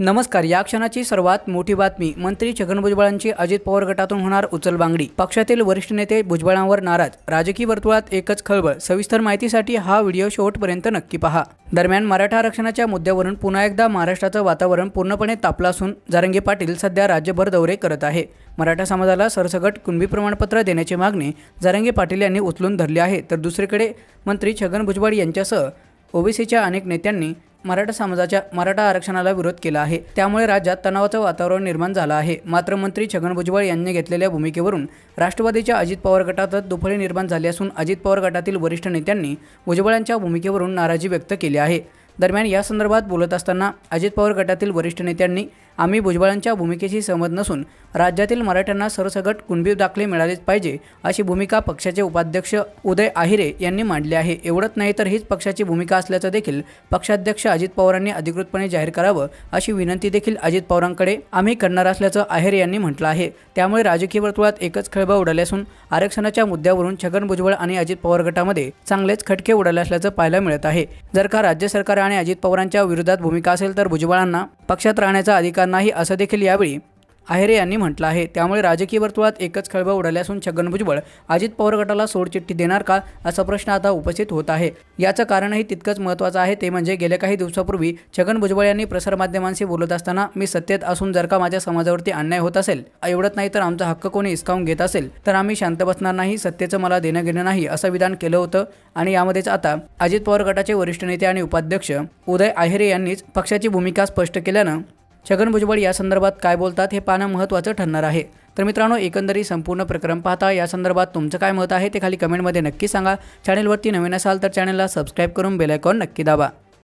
नमस्कार या क्षणाची सर्वात मोठी बातमी मंत्री छगन भुजबळांची अजित पवार गटातून होणार उचलबांगडी पक्षातील वरिष्ठ नेते भुजबळांवर नाराज राजकीय वर्तुळात एकच खळबळ सविस्तर माहितीसाठी हा व्हिडिओ शेवटपर्यंत नक्की पहा दरम्यान मराठा आरक्षणाच्या मुद्द्यावरून पुन्हा एकदा महाराष्ट्राचं वातावरण पूर्णपणे तापलं असून जारंगी पाटील सध्या राज्यभर दौरे करत आहे मराठा समाजाला सरसगट कुणबी प्रमाणपत्र देण्याची मागणी जारंगे पाटील यांनी उचलून धरली आहे तर दुसरीकडे मंत्री छगन भुजबळ यांच्यासह ओबीसीच्या अनेक नेत्यांनी मराठा समाजाच्या मराठा आरक्षणाला विरोध केला आहे त्यामुळे राज्यात तणावाचं वातावरण निर्माण झालं आहे मात्र मंत्री छगन भुजबळ यांनी घेतलेल्या भूमिकेवरून राष्ट्रवादीच्या अजित पवार गटातच दुफळी निर्माण झाली असून अजित पवार गटातील वरिष्ठ नेत्यांनी भुजबळांच्या भूमिकेवरून नाराजी व्यक्त केली आहे दरम्यान यासंदर्भात बोलत असताना अजित पवार गटातील वरिष्ठ नेत्यांनी आम्ही भुजबळांच्या भूमिकेशी सहमत नसून राज्यातील मराठ्यांना सरसगट कुणबी दाखले मिळालेच पाहिजे अशी भूमिका पक्षाचे उपाध्यक्ष उदय आहिरे यांनी मांडली आहे एवढंच नाही तर हीच पक्षाची भूमिका असल्याचं देखील पक्षाध्यक्ष अजित पवारांनी अधिकृतपणे जाहीर करावं अशी विनंती देखील अजित पवारांकडे आम्ही करणार असल्याचं आहिरे यांनी म्हटलं आहे त्यामुळे राजकीय वर्तुळात एकच खळबळ उडाले असून आरक्षणाच्या मुद्द्यावरून छगन भुजबळ आणि अजित पवार गटामध्ये चांगलेच खटके उडाले असल्याचं पाहायला मिळत आहे जर का राज्य सरकार आणि अजित पवारांच्या विरोधात भूमिका असेल तर भुजबळांना पक्षात राहण्याचा अधिकार नाही असं देखील यावेळी आहेरे यांनी म्हटलं आहे त्यामुळे राजकीय वर्तुळात एकच खळबळ उडाली असून छगन भुजबळ अजित पवार गटाला सोडचिठ्ठी देणार का असा प्रश्न आता उपस्थित होत आहे याचं कारणही तितकंच महत्त्वाचं आहे ते म्हणजे गेल्या काही दिवसापूर्वी छगन भुजबळ यांनी प्रसारमाध्यमांशी बोलत असताना मी सत्तेत असून जर का माझ्या समाजावरती अन्याय होत असेल एवढंच नाही तर आमचा हक्क कोणी हिसकावून घेत असेल तर आम्ही शांत बसणार नाही सत्तेचं मला देणं घेणं नाही असं विधान केलं होतं आणि यामध्येच आता अजित पवार गटाचे वरिष्ठ नेते आणि उपाध्यक्ष उदय आहेरे यांनीच पक्षाची भूमिका स्पष्ट केल्यानं छगन भुजबळ या संदर्भात काय बोलतात हे पाहणं महत्त्वाचं ठरणार आहे तर मित्रांनो एकंदरी संपूर्ण प्रक्रम पाहता या संदर्भात तुमचं काय मत आहे ते खाली कमेंटमध्ये नक्की सांगा चॅनेलवरती नवीन असाल तर चॅनलला सबस्क्राईब करून बेलायकॉन नक्की दाबा